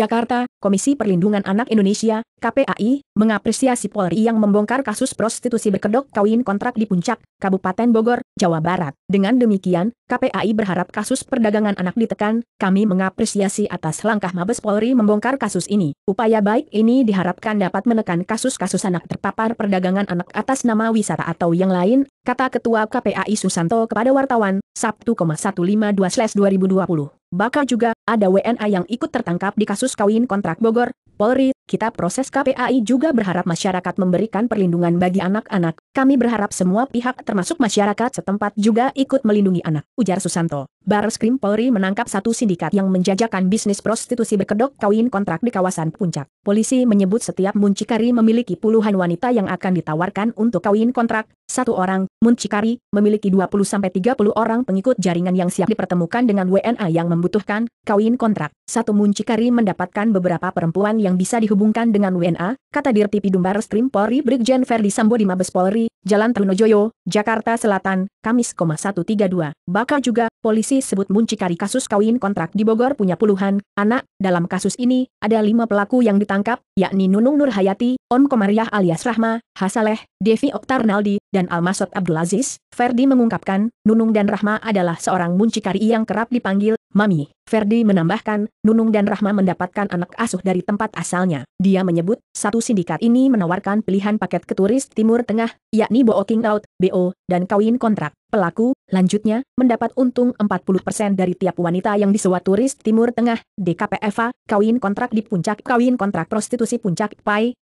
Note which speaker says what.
Speaker 1: Jakarta, Komisi Perlindungan Anak Indonesia, KPAI, mengapresiasi Polri yang membongkar kasus prostitusi berkedok kawin kontrak di Puncak, Kabupaten Bogor, Jawa Barat. Dengan demikian, KPAI berharap kasus perdagangan anak ditekan, kami mengapresiasi atas langkah Mabes Polri membongkar kasus ini. Upaya baik ini diharapkan dapat menekan kasus-kasus anak terpapar perdagangan anak atas nama wisata atau yang lain, kata Ketua KPAI Susanto kepada wartawan, Sabtu 152-2020. Bakal juga, ada WNA yang ikut tertangkap di kasus kawin kontrak Bogor, Polri kita proses KPAI juga berharap masyarakat memberikan perlindungan bagi anak-anak. Kami berharap semua pihak termasuk masyarakat setempat juga ikut melindungi anak, ujar Susanto. Barreskrim Polri menangkap satu sindikat yang menjajakan bisnis prostitusi berkedok kawin kontrak di kawasan Puncak. Polisi menyebut setiap muncikari memiliki puluhan wanita yang akan ditawarkan untuk kawin kontrak. Satu orang, muncikari, memiliki 20-30 orang pengikut jaringan yang siap dipertemukan dengan WNA yang membutuhkan kawin kontrak. Satu muncikari mendapatkan beberapa perempuan yang bisa dihubungi dihubungkan dengan WNA, kata Dirti Pidumbar Skrim Polri Brigjen Ferdi Sambo di Mabes Polri, Jalan Trunojoyo, Jakarta Selatan, Kamis 132. Bakal juga, polisi sebut muncikari kasus kawin kontrak di Bogor punya puluhan anak. Dalam kasus ini, ada lima pelaku yang ditangkap, yakni Nunung Nurhayati, Om Komariah alias Rahma, Hasaleh, Devi Oktarnaldi, dan Almasot Abdul Aziz. Ferdi mengungkapkan, Nunung dan Rahma adalah seorang muncikari yang kerap dipanggil Mami, Ferdi menambahkan, Nunung dan Rahma mendapatkan anak asuh dari tempat asalnya. Dia menyebut, satu sindikat ini menawarkan pilihan paket ke turis Timur Tengah, yakni Booking out, BO, dan kawin kontrak. Pelaku, lanjutnya, mendapat untung 40% dari tiap wanita yang disewa turis Timur Tengah, DKPFA, kawin kontrak di puncak kawin kontrak prostitusi puncak PAI,